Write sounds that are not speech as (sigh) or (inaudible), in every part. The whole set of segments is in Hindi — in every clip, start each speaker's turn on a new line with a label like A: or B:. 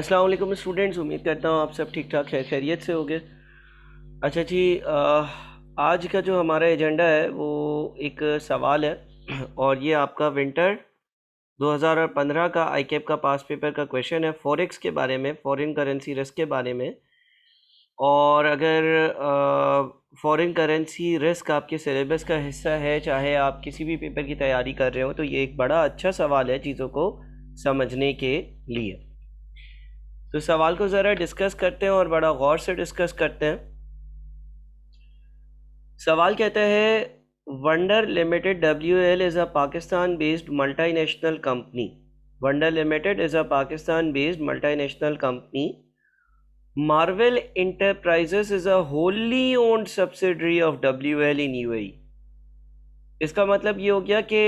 A: अस्सलाम वालेकुम स्टूडेंट्स उम्मीद करता हूँ आप सब ठीक ठाक खैर खैरियत से गए अच्छा जी आज का जो हमारा एजेंडा है वो एक सवाल है और ये आपका विंटर 2015 का आई का पास पेपर का क्वेश्चन है फॉरेक्स के बारे में फॉरेन करेंसी रिस्क के बारे में और अगर फॉरेन करेंसी रिस्क आपके सिलेबस का हिस्सा है चाहे आप किसी भी पेपर की तैयारी कर रहे हो तो ये एक बड़ा अच्छा सवाल है चीज़ों को समझने के लिए तो सवाल को ज़रा डिस्कस करते हैं और बड़ा गौर से डिस्कस करते हैं सवाल कहता है Wonder Limited W L is a Pakistan based multinational company Wonder Limited is a Pakistan based multinational company is a wholly owned subsidiary of W L in UAE इसका मतलब ये हो गया कि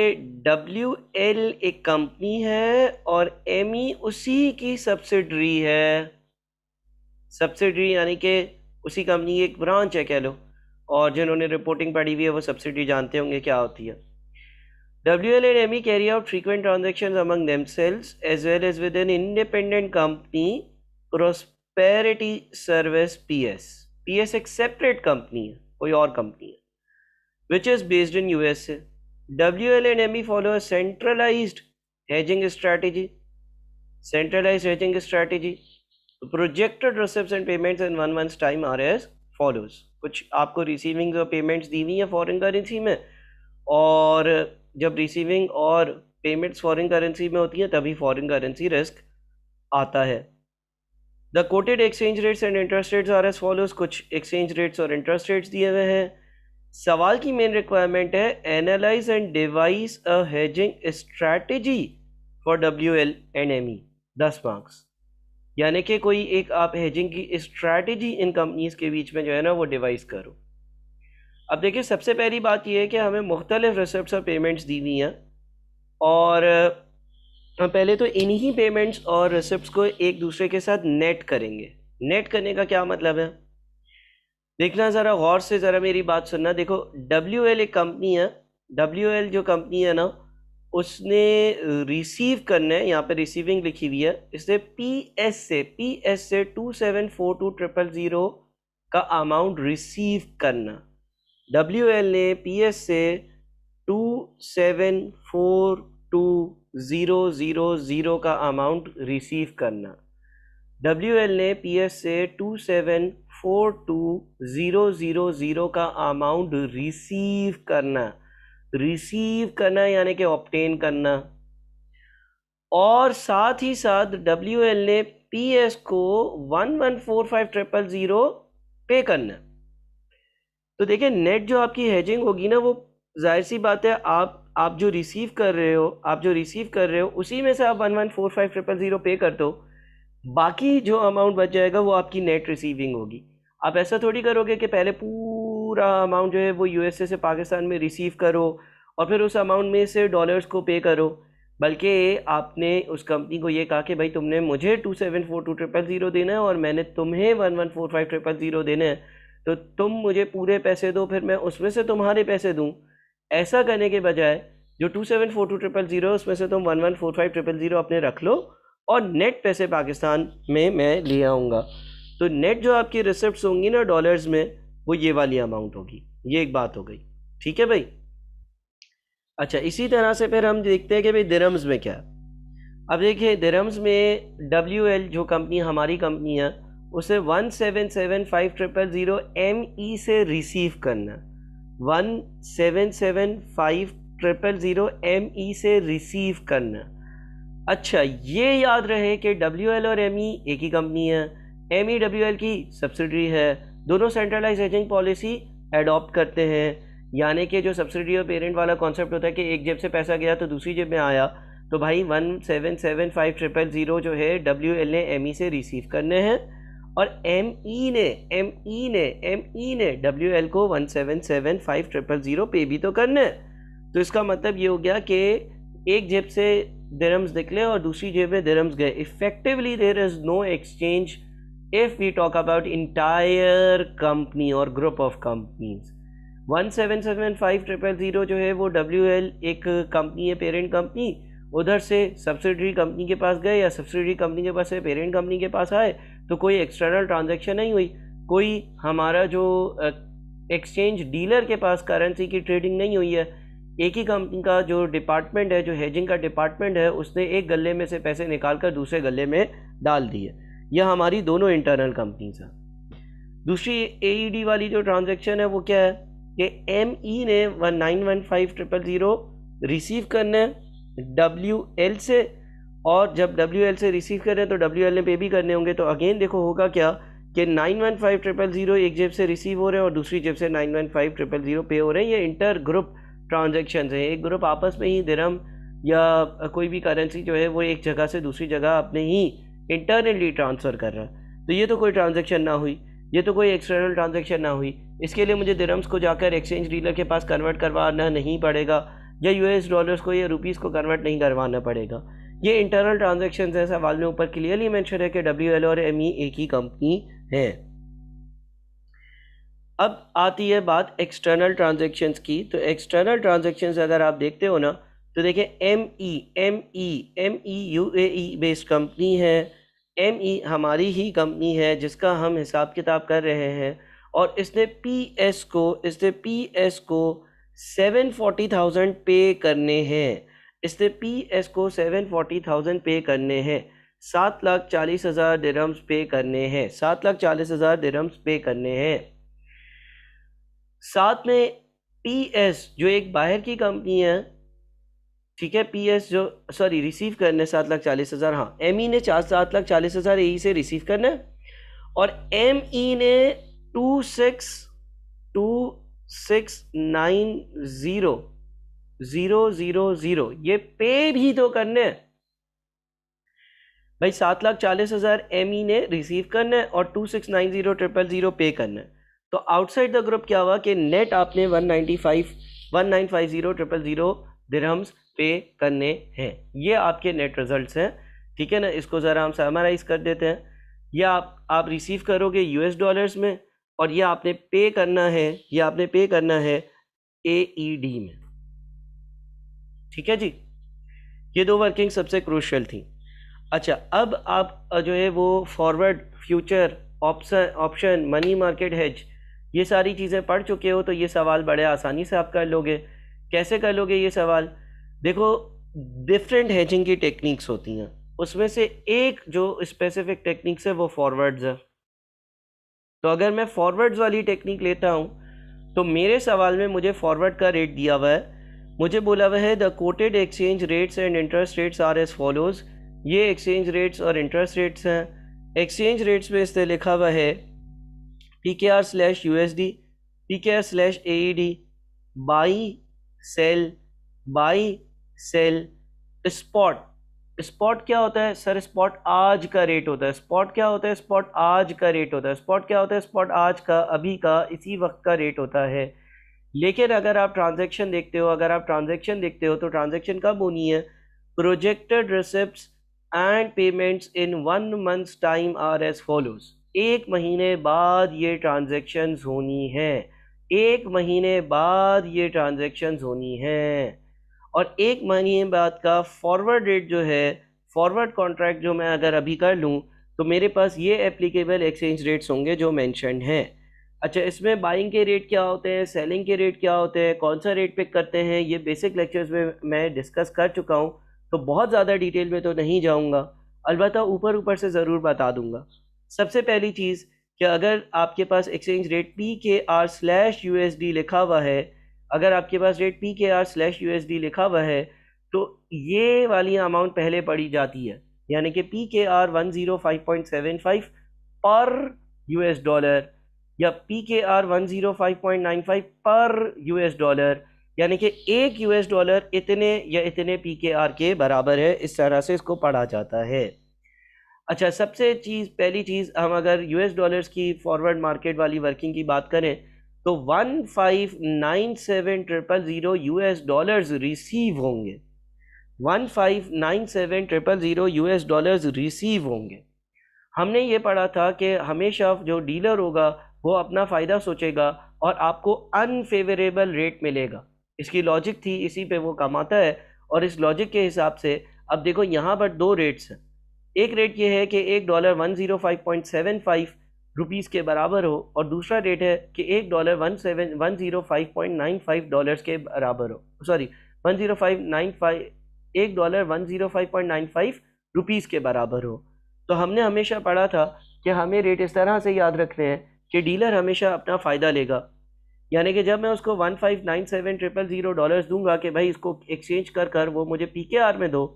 A: डब्ल्यू एल एक कंपनी है और एम ई e उसी की सब्सिडरी है सब्सिडरी यानी कि उसी कंपनी की एक ब्रांच है कह लो और जिन्होंने रिपोर्टिंग पढ़ी हुई है वो सब्सिडी जानते होंगे क्या होती है W L and M E carry out frequent transaction among them sales as well as with an independent company prosperity service P S P S एक सेपरेट कंपनी है कोई और कंपनी है which is based in USA. WL and ME follow a centralized hedging strategy. Centralized hedging strategy. Projected receipts and payments in one month's time are as follows. कुछ आपको रिसीविंग और पेमेंट्स दी हुई है फॉरेन करेंसी में और जब रिसीविंग और पेमेंट्स फॉरेन करेंसी में होती है तभी फॉरेन करेंसी रिस्क आता है the quoted exchange rates and interest rates are as follows कुछ एक्सचेंज रेट्स और इंटरेस्ट रेट्स दिए हुए हैं सवाल की मेन रिक्वायरमेंट है analyse and devise a hedging strategy for W L and M E दस मार्क्स यानी कि कोई एक आप हेजिंग की स्ट्रैटेजी इन कंपनीज के बीच में जो है ना वो डिवाइस करो अब देखिए सबसे पहली बात यह है कि हमें मुख्तलिफ रिसिप्ट और पेमेंट्स दी हुई हैं और हम पहले तो इन्हीं पेमेंट्स और रिसिप्ट को एक दूसरे के साथ नेट करेंगे नेट करने का क्या मतलब है देखना ज़रा गौर से ज़रा मेरी बात सुनना देखो डब्ल्यू एल एक कंपनी है डब्ल्यू एल जो कंपनी है ना उसने रिसीव करना है यहाँ पे रिसीविंग लिखी हुई है इसने पी एस से पी एस से two seven four two triple zero का अमाउंट रिसीव करना डब्ल्यू एल ने पी एस से two seven four two zero zero zero का अमाउंट रिसीव करना डब्ल्यू एल ने पी एस से two seven four two zero zero zero का अमाउंट रिसीव करना रिसीव करना यानी कि ऑप्टेन करना और साथ ही साथ डब्ल्यू एल ने पी एस को one one four five triple zero pay करना तो देखिए नेट जो आपकी हेजिंग होगी ना वो जाहिर सी बात है आप आप जो रिसीव कर रहे हो आप जो रिसीव कर रहे हो उसी में से आप one one four five triple zero pay कर दो बाकी जो अमाउंट बच जाएगा वो आपकी नेट रिसीविंग होगी आप ऐसा थोड़ी करोगे कि पहले पूरा अमाउंट जो है वो यू से पाकिस्तान में रिसीव करो और फिर उस अमाउंट में से डॉलर्स को पे करो बल्कि आपने उस कंपनी को ये कहा कि भाई तुमने मुझे two seven four two triple zero देना है और मैंने तुम्हें one one four five triple zero देना है तो तुम मुझे पूरे पैसे दो फिर मैं उसमें से तुम्हारे पैसे दूँ ऐसा करने के बजाय जो two seven four two triple zero उसमें से तुम one one four five triple zero अपने रख लो और नेट पैसे पाकिस्तान में मैं ले आऊँगा तो नेट जो आपकी रिसिप्ट होंगी ना डॉलर्स में वो ये वाली अमाउंट होगी ये एक बात हो गई ठीक है भाई अच्छा इसी तरह से फिर हम देखते हैं कि भाई दिरम्स में क्या अब देखिए दिरम्स में डब्ल्यू एल जो कंपनी हमारी कंपनी है उसे one seven seven five triple zero M E से रिसीव करना one seven seven five triple zero M E से रिसीव करना अच्छा ये याद रहे कि डब्ल्यू एल और एम ई e एक ही कंपनी है एम ई डब्ल्यू एल की सब्सिडी है दोनों सेंट्रलाइज हेजिंग पॉलिसी एडॉप्ट करते हैं यानी कि जो सब्सिडी और पेरेंट वाला कॉन्सेप्ट होता है कि एक जेब से पैसा गया तो दूसरी जेब में आया तो भाई one seven seven five triple zero जो है डब्ल्यू एल ने एम ई e से रिसीव करने हैं और एम ई e ने एम ई e ने एम ई ने डब्ल्यू एल को one seven seven five triple zero pay भी तो करने हैं तो इसका मतलब ये हो गया कि एक जेब से दिरम्स निकले और दूसरी जेब में दिरम्स गए effectively there is no exchange if we talk about entire company or group of companies one seven seven five triple zero जो है वो डब्ल्यू एल एक कंपनी है पेरेंट कंपनी उधर से सब्सिडरी कंपनी के पास गए या सब्सिडरी कंपनी के पास से पेरेंट कंपनी के पास आए तो कोई एक्सटर्नल ट्रांजेक्शन नहीं हुई कोई हमारा जो एक्सचेंज डीलर के पास करेंसी की ट्रेडिंग नहीं हुई है एक ही कंपनी का जो डिपार्टमेंट है जो हेजिंग का डिपार्टमेंट है उसने एक गले में से पैसे निकाल कर दूसरे गले में डाल दिए यह हमारी दोनों इंटरनल कंपनीज हैं दूसरी ए e वाली जो ट्रांजेक्शन है वो क्या है कि एम ई e ने one nine one five triple zero receive करना है डब्ल्यू एल से और जब डब्ल्यू एल से रिसीव कर रहे हैं तो डब्ल्यू एल ने पे भी करने होंगे तो अगेन देखो होगा क्या कि nine one five triple zero एक जेब से रिसीव हो रहे हैं और दूसरी जेब से nine one five triple zero pay हो रहे हैं ये इंटर ग्रुप ट्रांजेक्शन है एक ग्रुप आपस में ही धर्म या कोई भी करेंसी जो है वो एक जगह से दूसरी जगह अपने ही इंटरनली ट्रांसफ़र कर रहा तो ये तो कोई ट्रांजेक्शन ना हुई ये तो कोई एक्सटर्नल ट्रांजेक्शन ना हुई इसके लिए मुझे दिरम्स को जाकर एक्सचेंज डीलर के पास कन्वर्ट करवाना नहीं पड़ेगा या एस डॉलर्स को या रुपीज़ को कन्वर्ट नहीं करवाना पड़ेगा ये इंटरनल ट्रांजेक्शन है सवाल में ऊपर क्लियरली मैंशन है कि डब्ल्यू एल और एम ई एक ही कंपनी है अब आती है बात एक्सटर्नल ट्रांजेक्शन्स की तो एक्सटर्नल ट्रांजेक्शन्स अगर आप देखते हो ना तो देखिए M E M E M E U A E based company है एम ई e हमारी ही कंपनी है जिसका हम हिसाब किताब कर रहे हैं और इसने पी एस को इसने पी एस को सेवन फोर्टी थाउजेंड पे करने हैं इसने पी एस को सेवन फोर्टी थाउजेंड पे करने हैं सात लाख चालीस हज़ार डरम्स पे करने हैं सात लाख चालीस हज़ार दिरम्स पे करने हैं साथ में पी एस जो एक बाहर की कंपनी है ठीक है पीएस जो सॉरी रिसीव करना है सात लाख चालीस हज़ार हाँ एम ई e ने चार सात लाख चालीस हज़ार ए e से रिसीव करना है और एम ई e ने two six two six nine zero zero zero zero ये पे भी तो करने है भाई सात लाख चालीस हज़ार एम ई ने रिसीव करना है और two six nine zero triple zero pay करना है तो आउटसाइड द ग्रुप क्या हुआ कि नेट आपने one ninety five one nine five zero triple zero dirhams pay करने हैं ये आपके नेट रिजल्ट्स हैं ठीक है ना इसको ज़रा हम समराइज कर देते हैं या आप आप रिसीव करोगे यूएस डॉलर्स में और यह आपने पे करना है यह आपने पे करना है ए ई डी में ठीक है जी ये दो वर्किंग सबसे क्रूशल थी अच्छा अब आप जो है वो forward future option option money market hedge ये सारी चीज़ें पढ़ चुके हो तो ये सवाल बड़े आसानी से आप कर लोगे कैसे कर लोगे ये सवाल देखो डिफरेंट हैचिंग की टेक्निक्स होती हैं उसमें से एक जो स्पेसिफिक टेक्निक्स है वो फॉरवर्ड्स है तो अगर मैं फॉरवर्ड्स वाली टेक्निक लेता हूँ तो मेरे सवाल में मुझे फॉरवर्ड का रेट दिया हुआ है मुझे बोला हुआ है the quoted exchange rates and interest rates are as follows ये एक्सचेंज रेट्स और इंटरेस्ट रेट्स हैं एक्सचेंज रेट्स में इससे लिखा हुआ है P K R slash U S D P K R slash A E D buy sell buy sell spot spot क्या होता है सर स्पॉट आज का रेट होता है स्पॉट क्या होता है स्पॉट आज का रेट होता है स्पॉट क्या होता है स्पॉट आज का अभी का इसी वक्त का रेट होता है लेकिन अगर आप ट्रांजेक्शन देखते हो अगर आप ट्रांजेक्शन देखते हो तो ट्रांजेक्शन कब होनी है projected receipt and payments in one month time are as follows एक महीने बाद ये ट्रांजेक्शन्स होनी है एक महीने बाद ये ट्रांजेक्शन्स होनी हैं और एक मानिए बात का फॉरवर्ड रेट जो है फॉरवर्ड कॉन्ट्रैक्ट जो मैं अगर अभी कर लूँ तो मेरे पास ये एप्लीकेबल एक्सचेंज रेट्स होंगे जो मैंशन हैं अच्छा इसमें बाइंग के रेट क्या होते हैं सेलिंग के रेट क्या होते हैं कौन सा रेट पिक करते हैं ये बेसिक लेक्चर्स में मैं डिस्कस कर चुका हूँ तो बहुत ज़्यादा डिटेल में तो नहीं जाऊँगा अलबत्त ऊपर ऊपर से ज़रूर बता दूँगा सबसे पहली चीज़ कि अगर आपके पास exchange rate P K R slash U लिखा हुआ है अगर आपके पास rate P K R slash U लिखा हुआ है तो ये वाली अमाउंट पहले पड़ी जाती है यानी कि P K R one zero five point seven five per S dollar या P K R one zero five point nine five per S dollar यानी कि एक एस डॉलर इतने या इतने पी के आर के बराबर है इस तरह से इसको पढ़ा जाता है अच्छा सबसे चीज़ पहली चीज़ हम अगर एस डॉलर्स की फॉरवर्ड मार्केट वाली वर्किंग की बात करें तो one five nine seven triple zero U S dollars receive होंगे one five nine seven triple zero U S dollars receive होंगे हमने ये पढ़ा था कि हमेशा जो डीलर होगा वो अपना फ़ायदा सोचेगा और आपको अनफेवरेबल रेट मिलेगा इसकी लॉजिक थी इसी पे वो कमाता है और इस लॉजिक के हिसाब से अब देखो यहाँ पर दो रेट्स हैं एक रेट ये है कि एक dollar one zero five point seven five rupees के बराबर हो और दूसरा रेट है कि एक dollar one seven one zero five point nine five dollars के बराबर हो sorry one zero five nine five एक dollar one zero five point nine five rupees के बराबर हो तो हमने हमेशा पढ़ा था कि हमें रेट इस तरह से याद रखने हैं कि डीलर हमेशा अपना फ़ायदा लेगा यानी कि जब मैं उसको one five nine seven triple zero dollars दूंगा कि भाई इसको एक्सचेंज कर कर वो मुझे पी के आर में दो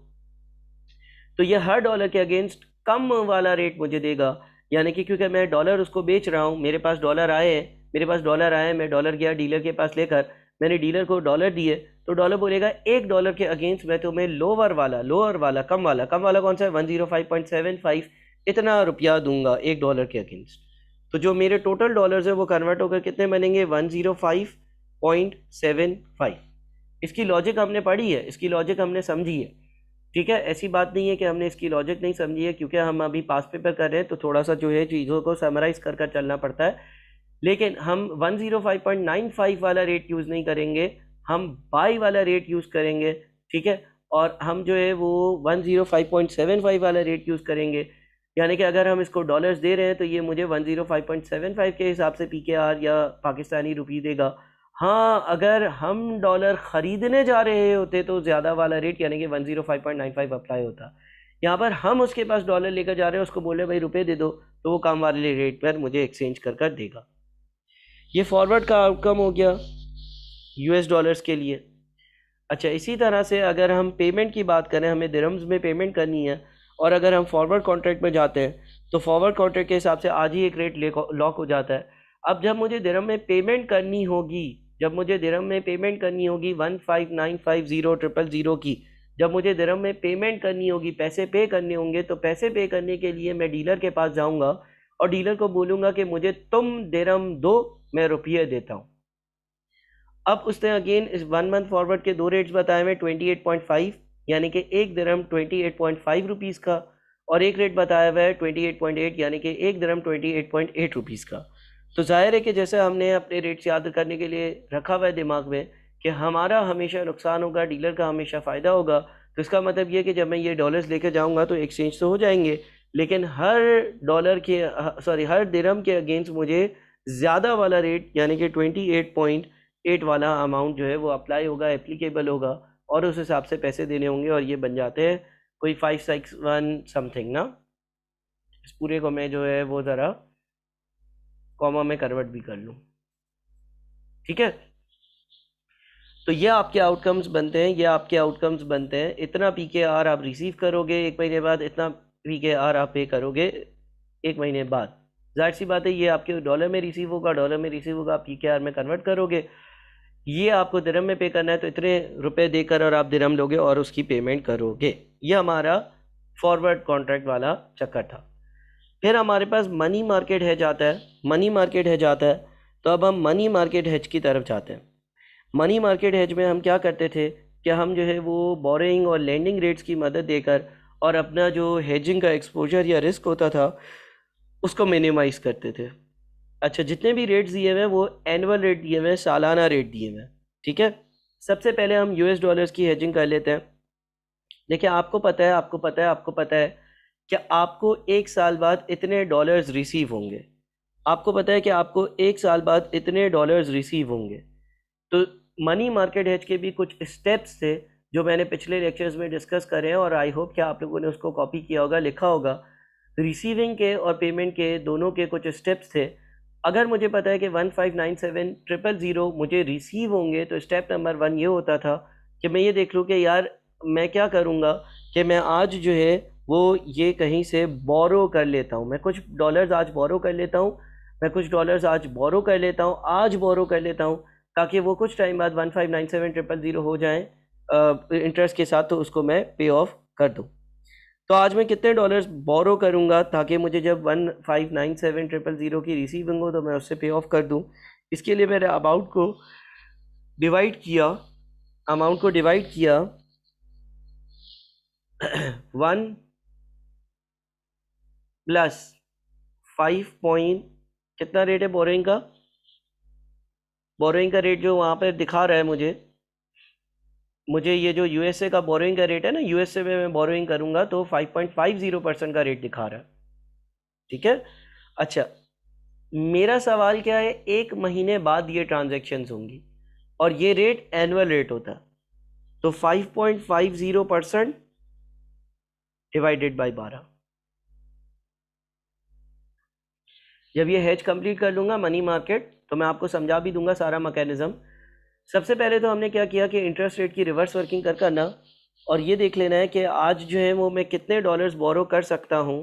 A: तो ये हर डॉलर के अगेंस्ट कम वाला रेट मुझे देगा यानी कि क्योंकि मैं डॉलर उसको बेच रहा हूँ मेरे पास डॉलर आए हैं मेरे पास डॉलर आए मैं डॉलर गया डीलर के पास लेकर मैंने डीलर को डॉलर दिए तो डॉलर बोलेगा एक डॉलर के अगेंस्ट मैं तुम्हें लोअर वाला लोअर वाला कम वाला कम वाला कौन सा है one zero five point seven five इतना रुपया दूंगा एक डॉलर के अगेंस्ट तो जो मेरे टोटल डॉलर्स है वो कन्वर्ट होकर कितने बनेंगे one zero five point seven five इसकी लॉजिक हमने पढ़ी है इसकी लॉजिक हमने समझी है ठीक है ऐसी बात नहीं है कि हमने इसकी लॉजिक नहीं समझी है क्योंकि हम अभी पास पेपर कर रहे हैं तो थोड़ा सा जो है चीज़ों को समराइज़ कर कर चलना पड़ता है लेकिन हम 105.95 वाला रेट यूज़ नहीं करेंगे हम बाई वाला रेट यूज़ करेंगे ठीक है और हम जो है वो 105.75 वाला रेट यूज़ करेंगे यानी कि अगर हम इसको डॉलर्स दे रहे हैं तो ये मुझे 105.75 के हिसाब से पी के आर या पाकिस्तानी रुपी देगा हाँ अगर हम डॉलर ख़रीदने जा रहे होते तो ज़्यादा वाला रेट यानी कि one zero five point nine five apply होता यहाँ पर हम उसके पास डॉलर लेकर जा रहे हैं उसको बोले भाई रुपए दे दो तो वो काम वाले रेट पर मुझे एक्सचेंज कर कर देगा ये फॉरवर्ड का आउटकम हो गया यूएस डॉलर्स के लिए अच्छा इसी तरह से अगर हम पेमेंट की बात करें हमें दिरम्स में पेमेंट करनी है और अगर हम फॉरवर्ड कॉन्ट्रैक्ट में जाते हैं तो फॉरवर्ड कॉन्ट्रैक्ट के हिसाब से आज ही एक रेट लॉक हो जाता है अब जब मुझे दिरम में पेमेंट करनी होगी जब मुझे धर्म में पेमेंट करनी होगी one five nine five zero triple zero की जब मुझे धर्म में पेमेंट करनी होगी पैसे पे करने होंगे तो पैसे पे करने के लिए मैं डीलर के पास जाऊंगा और डीलर को बोलूंगा कि मुझे तुम धर्म दो मैं रुपये देता हूँ अब उसने अगेन इस वन मंथ फॉरवर्ड के दो रेट्स बताए हुए ट्वेंटी एट पॉइंट फाइव यानी कि एक दरम twenty eight point five rupees का और एक रेट बताया हुआ है ट्वेंटी एट पॉइंट एट यानी कि एक दरम twenty eight point eight rupees का तो जाहिर है कि जैसे हमने अपने रेट्स याद करने के लिए रखा हुआ है दिमाग में कि हमारा हमेशा नुकसान होगा डीलर का हमेशा फ़ायदा होगा तो इसका मतलब ये कि जब मैं ये डॉलर्स लेकर जाऊँगा तो एक्सचेंज तो हो जाएंगे लेकिन हर डॉलर के सॉरी हर दिरम के अगेंस्ट मुझे ज़्यादा वाला रेट यानी कि ट्वेंटी एट पॉइंट एट वाला अमाउंट जो है वो अप्लाई होगा एप्लीकेबल होगा और उस हिसाब से पैसे देने होंगे और ये बन जाते हैं कोई फाइव सिक्स वन समथिंग ना इस पूरे को मैं जो है वो ज़रा कॉमा में कन्वर्ट भी कर लूँ ठीक है तो ये आपके आउटकम्स बनते हैं ये आपके आउटकम्स बनते हैं इतना पी के आर आप रिसीव करोगे एक महीने बाद इतना पी के आर आप पे करोगे एक महीने बाद जाहिर सी बात है ये आपके डॉलर में रिसीव होगा डॉलर में रिसीव होगा आप पी के आर में कन्वर्ट करोगे ये आपको धर्म में पे करना है तो इतने रुपए देकर और आप धर्म लोगे और उसकी पेमेंट करोगे ये हमारा फॉरवर्ड कॉन्ट्रैक्ट वाला चक्कर था फिर हमारे पास मनी मार्केट हेज आता है मनी मार्केट हेज आता है तो अब हम मनी मार्केट हेज की तरफ जाते हैं मनी मार्केट हेज में हम क्या करते थे कि हम जो है वो बोरिंग और लैंडिंग रेट्स की मदद देकर और अपना जो हेजिंग का एक्सपोजर या रिस्क होता था उसको मिनिमाइज़ करते थे अच्छा जितने भी रेट्स दिए हुए हैं वो एनुअल रेट दिए हुए हैं सालाना रेट दिए हुए हैं ठीक है सबसे पहले हम यूएस डॉलर्स की हेजिंग कर लेते हैं देखिए आपको पता है आपको पता है आपको पता है कि आपको एक साल बाद इतने डॉलर्स रिसीव होंगे आपको पता है कि आपको एक साल बाद इतने डॉलर्स रिसीव होंगे तो मनी मार्केट हेज के भी कुछ स्टेप्स थे जो मैंने पिछले लेक्चर्स में डिस्कस करे हैं और आई होप कि आप लोगों ने उसको कॉपी किया होगा लिखा होगा रिसीविंग के और पेमेंट के दोनों के कुछ स्टेप्स थे अगर मुझे पता है कि one five nine seven triple zero मुझे रिसीव होंगे तो स्टेप नंबर वन ये होता था कि मैं ये देख लूँ कि यार मैं क्या करूँगा कि मैं आज जो है वो ये कहीं से बोरो कर लेता हूँ मैं कुछ डॉलर्स आज बोरो कर लेता हूँ मैं कुछ डॉलर्स आज बोरो कर लेता हूँ आज बोरो कर लेता हूँ ताकि वो कुछ टाइम बाद one five nine seven triple zero हो जाएँ इंटरेस्ट के साथ तो उसको मैं पे ऑफ कर दूँ तो आज मैं कितने डॉलर्स बोरो करूँगा ताकि मुझे जब one five nine seven triple zero की रिसीविंग हो तो मैं उससे पे ऑफ कर दूँ इसके लिए मैंने अमाउंट को डिवाइड किया अमाउंट को डिवाइड किया वन (clears throat) प्लस फाइव पॉइंट कितना रेट है बोरोइंग का बोरोइंग का रेट जो वहाँ पर दिखा रहा है मुझे मुझे ये जो यू का बोरोइंग का रेट है ना यू में मैं बोरोइंग करूँगा तो five point five zero percent का रेट दिखा रहा है ठीक है अच्छा मेरा सवाल क्या है एक महीने बाद ये ट्रांजेक्शन होंगी और ये रेट एनुअल रेट होता तो 5.50 परसेंट डिवाइडेड बाई बारह जब ये हेज कंप्लीट कर लूँगा मनी मार्केट तो मैं आपको समझा भी दूंगा सारा मैकेनिज़्म सबसे पहले तो हमने क्या किया कि इंटरेस्ट रेट की रिवर्स वर्किंग कर करना और ये देख लेना है कि आज जो है वो मैं कितने डॉलर्स बोरो कर सकता हूँ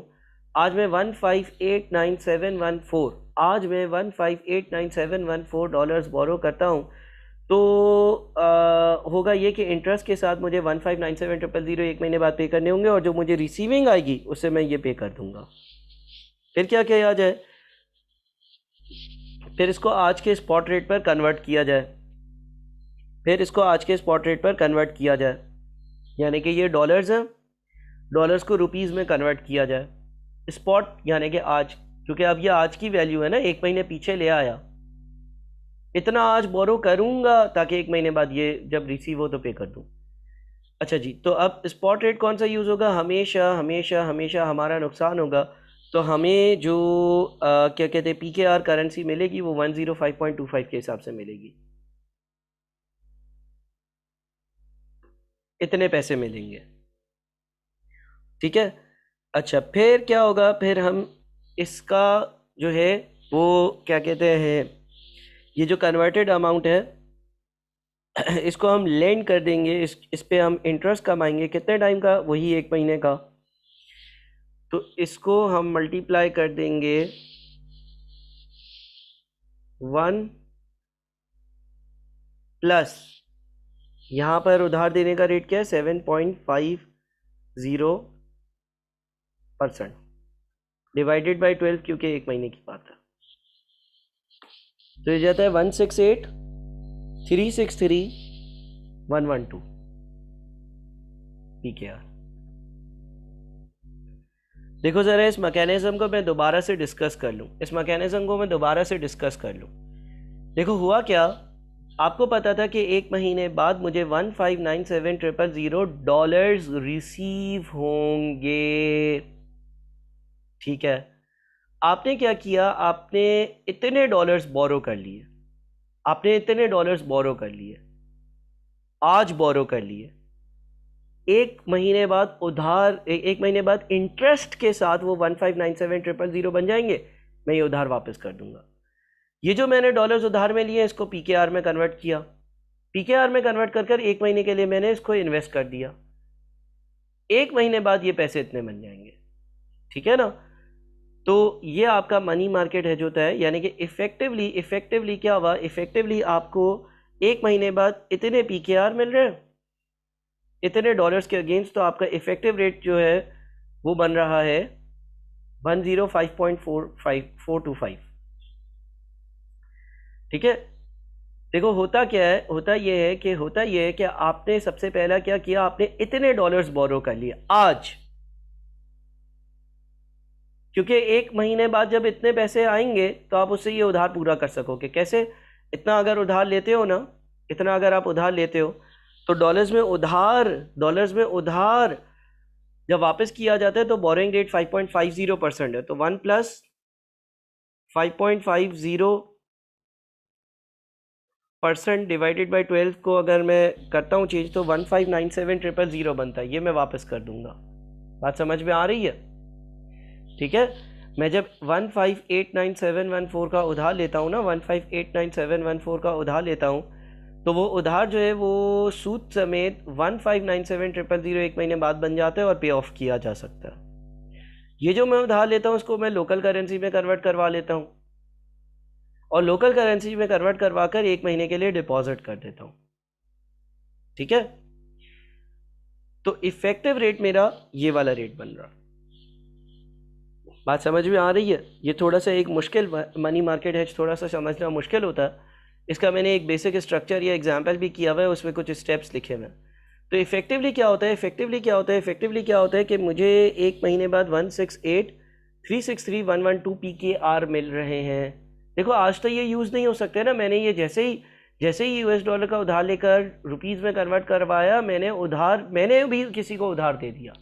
A: आज मैं one five eight nine seven one four आज मैं one five eight nine seven one four dollars borrow करता हूँ तो आ, होगा ये कि इंटरेस्ट के साथ मुझे one five nine seven triple zero एक महीने बाद पे करने होंगे और जो मुझे रिसीविंग आएगी उससे मैं ये पे कर दूँगा फिर क्या क्या आ जाए फिर इसको आज के स्पॉट रेट पर कन्वर्ट किया जाए फिर इसको आज के स्पॉट रेट पर कन्वर्ट किया जाए यानी कि ये डॉलर्स हैं डॉलर्स को रुपीज़ में कन्वर्ट किया जाए स्पॉट यानी कि आज क्योंकि अब ये आज की वैल्यू है ना एक महीने पीछे ले आया इतना आज बोरो करूँगा ताकि एक महीने बाद ये जब रिसीव हो तो पे कर दूँ अच्छा जी तो अब स्पॉट रेट कौन सा यूज़ होगा हमेशा हमेशा हमेशा हमारा नुकसान होगा तो हमें जो आ, क्या कहते हैं पीके आर करेंसी मिलेगी वो one zero five point two five के हिसाब से मिलेगी इतने पैसे मिलेंगे ठीक है अच्छा फिर क्या होगा फिर हम इसका जो है वो क्या कहते हैं ये जो कन्वर्टेड अमाउंट है इसको हम लेंड कर देंगे इस इस पर हम इंटरेस्ट कमाएंगे कितने टाइम का वही एक महीने का तो इसको हम मल्टीप्लाई कर देंगे वन प्लस यहाँ पर उधार देने का रेट क्या है seven point five zero percent divided by twelve क्योंकि एक महीने की बात है तो ये जाता है one six eight three six three one one two ठीक है यार देखो ज़रा इस मैकेनिज़्म को मैं दोबारा से डिस्कस कर लूँ इस मैकेनिज़्म को मैं दोबारा से डिस्कस कर लूँ देखो हुआ क्या आपको पता था कि एक महीने बाद मुझे one five nine seven triple zero dollars receive होंगे ठीक है आपने क्या किया आपने इतने डॉलर्स बोरो कर लिए आपने इतने डॉलर्स बोरो कर लिए आज बोरो कर लिए एक महीने बाद उधार एक महीने बाद इंटरेस्ट के साथ वो one five nine seven triple zero बन जाएंगे मैं ये उधार वापस कर दूंगा ये जो मैंने डॉलर्स उधार में लिए इसको पी आर में कन्वर्ट किया पी आर में कन्वर्ट कर कर एक महीने के लिए मैंने इसको इन्वेस्ट कर दिया एक महीने बाद ये पैसे इतने बन जाएंगे ठीक है ना तो ये आपका मनी मार्केट है जो है यानी कि इफ़ेक्टिवली इफ़ेक्टिवली क्या हुआ इफ़ेक्टिवली आपको एक महीने बाद इतने पी के आर मिल रहे हैं इतने डॉलर्स के अगेंस्ट तो आपका इफेक्टिव रेट जो है वो बन रहा है one zero five point four five four two five ठीक है देखो होता क्या है होता ये है कि होता ये है कि आपने सबसे पहला क्या किया आपने इतने डॉलर्स बोरो कर लिए आज क्योंकि एक महीने बाद जब इतने पैसे आएंगे तो आप उससे ये उधार पूरा कर सकोगे कैसे इतना अगर उधार लेते हो ना इतना अगर आप उधार लेते हो तो डॉलर्स में उधार डॉलर्स में उधार जब वापस किया जाता है तो बोरिंग रेट 5.50 परसेंट है तो one plus five percent divided by 12 को अगर मैं करता हूँ चेंज तो one five nine seven triple zero बनता है ये मैं वापस कर दूंगा बात समझ में आ रही है ठीक है मैं जब one five eight nine seven one four का उधार लेता हूँ ना one five eight nine seven one four का उधार लेता हूँ तो वो उधार जो है वो सूद समेत one five nine seven triple zero एक महीने बाद बन जाता है और पे ऑफ किया जा सकता है ये जो मैं उधार लेता हूँ उसको मैं लोकल करेंसी में कन्वर्ट करवा लेता हूँ और लोकल करेंसी में कन्वर्ट करवा कर एक महीने के लिए डिपॉजिट कर देता हूँ ठीक है तो इफेक्टिव रेट मेरा ये वाला रेट बन रहा बात समझ में आ रही है ये थोड़ा सा एक मुश्किल मनी मार्केट है थोड़ा सा समझना मुश्किल होता है इसका मैंने एक बेसिक स्ट्रक्चर या एग्जाम्पल भी किया हुआ है उसमें कुछ स्टेप्स लिखे हुए हैं तो इफेक्टिवली क्या होता है इफेक्टिवली क्या होता है इफेक्टिवली क्या होता है कि मुझे एक महीने बाद one six eight three six three one one two P K R मिल रहे हैं देखो आज तो ये यूज़ नहीं हो सकते ना मैंने ये जैसे ही जैसे ही यूएस डॉलर का उधार लेकर रुपीज़ में कन्वर्ट करवाया मैंने उधार मैंने भी किसी को उधार दे दिया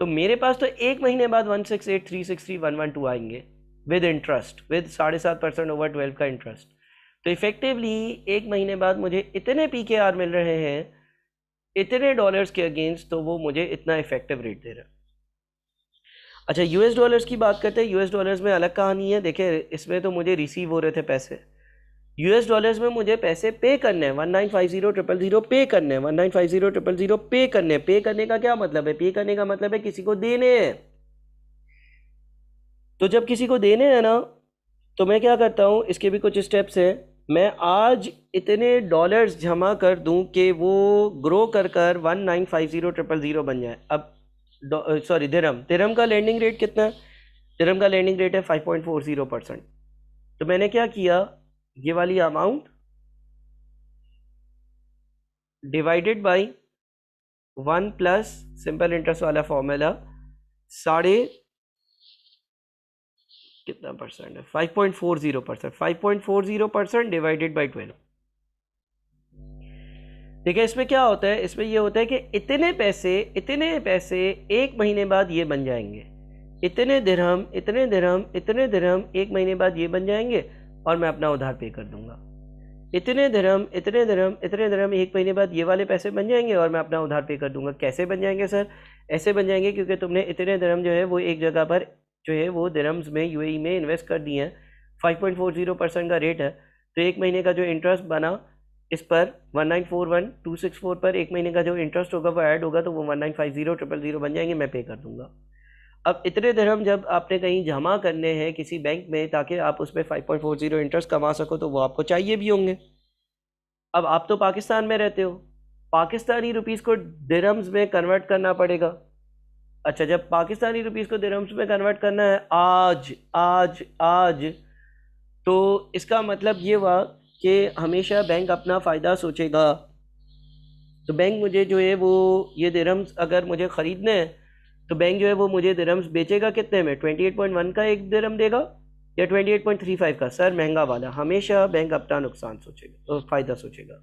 A: तो मेरे पास तो एक महीने बाद one six eight three six three one one two आएंगे विद इंटरेस्ट विद साढ़े सात परसेंट ओवर ट्वेल्व का इंटरेस्ट तो इफ़ेक्टिवली एक महीने बाद मुझे इतने पी के आर मिल रहे हैं इतने डॉलर्स के अगेंस्ट तो वो मुझे इतना इफ़ेक्टिव रेट दे रहा है अच्छा एस डॉलर्स की बात करते हैं यू एस डॉलर्स में अलग कहानी है देखिए इसमें तो मुझे रिसीव हो रहे थे पैसे यू एस डॉलर्स में मुझे पैसे पे करने हैं one nine five zero triple zero pay करने हैं one nine five zero triple zero pay करने पे करने का क्या मतलब है पे करने का मतलब है किसी को देने हैं तो जब किसी को देने हैं ना तो मैं क्या करता हूँ इसके भी कुछ स्टेप्स हैं मैं आज इतने डॉलर्स जमा कर दूं कि वो ग्रो कर कर one nine five zero triple zero बन जाए अब सॉरी धरम धिरम का लैंडिंग रेट कितना है धरम का लैंडिंग रेट है five point four zero percent तो मैंने क्या किया ये वाली amount divided by one plus simple interest वाला फॉर्मूला साढ़े कितना परसेंट है five point four zero percent five point four zero percent divided by twelve ठीक है इसमें क्या होता है इसमें यह होता है कि इतने पैसे इतने पैसे एक महीने बाद ये बन जाएंगे इतने धर्म इतने धर्म इतने धर्म एक महीने बाद ये बन जाएंगे और मैं अपना उधार पे कर दूंगा इतने धर्म इतने धर्म इतने धर्म एक महीने बाद ये वाले पैसे बन जाएंगे और मैं अपना उधार पे कर दूंगा कैसे बन जाएंगे सर ऐसे बन जाएंगे क्योंकि तुमने इतने धर्म जो है वो एक जगह पर जो है वो दरम्स में यू e में इन्वेस्ट कर दिए हैं फाइव परसेंट का रेट है तो एक महीने का जो इंटरेस्ट बना इस पर 1941264 पर एक महीने का जो इंटरेस्ट होगा वो ऐड होगा तो वो ट्रिपल ज़ीरो बन जाएंगे मैं पे कर दूंगा अब इतने धर्म जब आपने कहीं जमा करने हैं किसी बैंक में ताकि आप उस पर फाइव इंटरेस्ट कमा सको तो वो आपको चाहिए भी होंगे अब आप तो पाकिस्तान में रहते हो पाकिस्तानी रुपीज़ को दिरम्स में कन्वर्ट करना पड़ेगा अच्छा जब पाकिस्तानी रुपीज़ को दिरहम्स में कन्वर्ट करना है आज आज आज तो इसका मतलब ये हुआ कि हमेशा बैंक अपना फ़ायदा सोचेगा तो बैंक मुझे जो है वो ये दिरहम्स अगर मुझे ख़रीदने हैं तो बैंक जो है वो मुझे दिरहम्स बेचेगा कितने में ट्वेंटी एट पॉइंट वन का एक दिरहम देगा या twenty eight point three five का सर महंगा वाला हमेशा बैंक अपना नुकसान सोचेगा तो फ़ायदा सोचेगा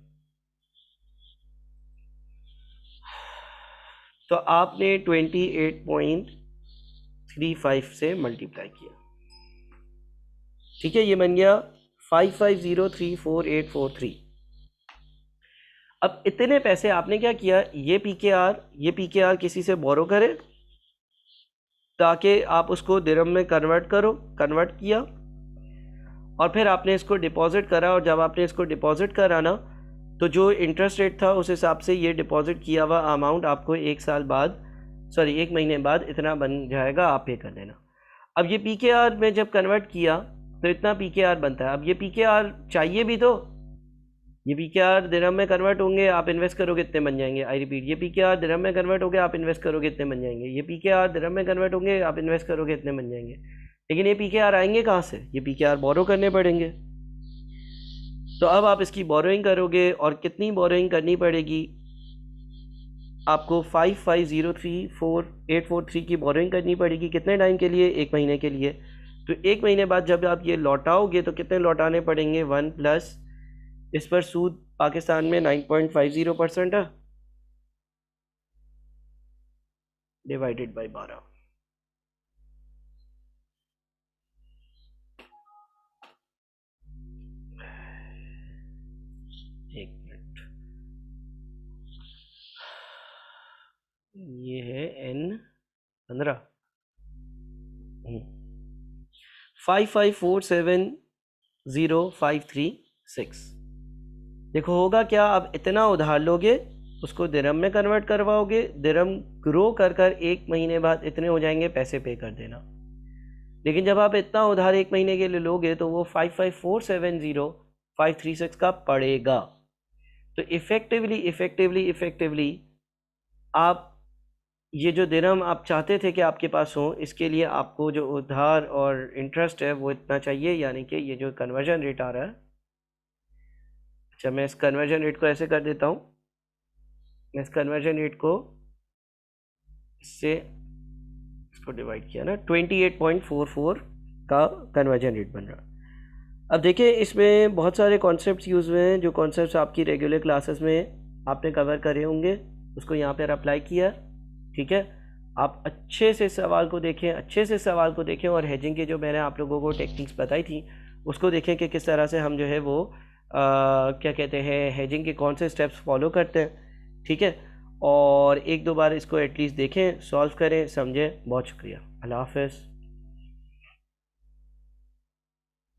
A: तो आपने 28.35 से मल्टीप्लाई किया ठीक है ये बन गया five five zero three four eight four three अब इतने पैसे आपने क्या किया ये पी के आर ये पी के आर किसी से बोरो करे ताकि आप उसको दिरम में कन्वर्ट करो कन्वर्ट किया और फिर आपने इसको डिपॉजिट करा और जब आपने इसको डिपॉजिट कराना तो जो इंटरेस्ट रेट था उस हिसाब से ये डिपॉजिट किया हुआ अमाउंट आपको एक साल बाद सॉरी एक महीने बाद इतना बन जाएगा आप पे कर लेना अब ये पी के आर में जब कन्वर्ट किया तो इतना पी के आर बनता है अब ये पी के आर चाहिए भी तो ये पी के आर दिनम में कन्वर्ट होंगे आप इन्वेस्ट करोगे इतने बन जाएंगे आई रिपीट ये पी के आर दिनम में कन्वर्ट होंगे आप इन्वेस्ट करोगे इतने बन जाएंगे ये पी के आर दिनम में कन्वर्ट होंगे आप इन्वेस्ट करोगे इतने बन जाएंगे लेकिन ये पी के आर आएंगे कहाँ से ये पी के आर बोरो करने पड़ेंगे तो अब आप इसकी बोरोइंग करोगे और कितनी बोरोइंग करनी पड़ेगी आपको five five zero three four eight four three की बोरोइंग करनी पड़ेगी कितने टाइम के लिए एक महीने के लिए तो एक महीने बाद जब आप ये लौटाओगे तो कितने लौटाने पड़ेंगे वन प्लस इस पर सूद पाकिस्तान में nine point five zero percent है डिवाइडेड बाई बारह एक मिनट ये है एन पंद्रह five five four seven zero five three six देखो होगा क्या आप इतना उधार लोगे उसको दिरम में कन्वर्ट करवाओगे दिरम ग्रो कर कर एक महीने बाद इतने हो जाएंगे पैसे पे कर देना लेकिन जब आप इतना उधार एक महीने के लिए लोगे तो वो five five four seven zero five three six का पड़ेगा तो इफ़ेक्टिवली इफ़ेक्टिवली इफ़ेक्टिवली आप ये जो दिरम आप चाहते थे कि आपके पास हो इसके लिए आपको जो उधार और इंटरेस्ट है वो इतना चाहिए यानी कि ये जो कन्वर्जन रेट आ रहा है अच्छा मैं इस कन्वर्जन रेट को ऐसे कर देता हूँ मैं इस कन्वर्जन रेट को इससे इसको डिवाइड किया ना twenty eight point four four का कन्वर्जन रेट बन रहा अब देखिए इसमें बहुत सारे कॉन्सेप्ट्स यूज़ हुए हैं जो कॉन्सेप्ट्स आपकी रेगुलर क्लासेस में आपने कवर करे होंगे उसको यहाँ पर अप्लाई किया ठीक है आप अच्छे से सवाल को देखें अच्छे से सवाल को देखें और हेजिंग के जो मैंने आप लोगों को टेक्निक्स बताई थी उसको देखें कि किस तरह से हम जो है वो आ, क्या कहते हैं हेजिंग के कौन से स्टेप्स फॉलो करते हैं ठीक है और एक दो बार इसको एटलीस्ट देखें सॉल्व करें समझें बहुत शुक्रिया अल्लाह हाफिज़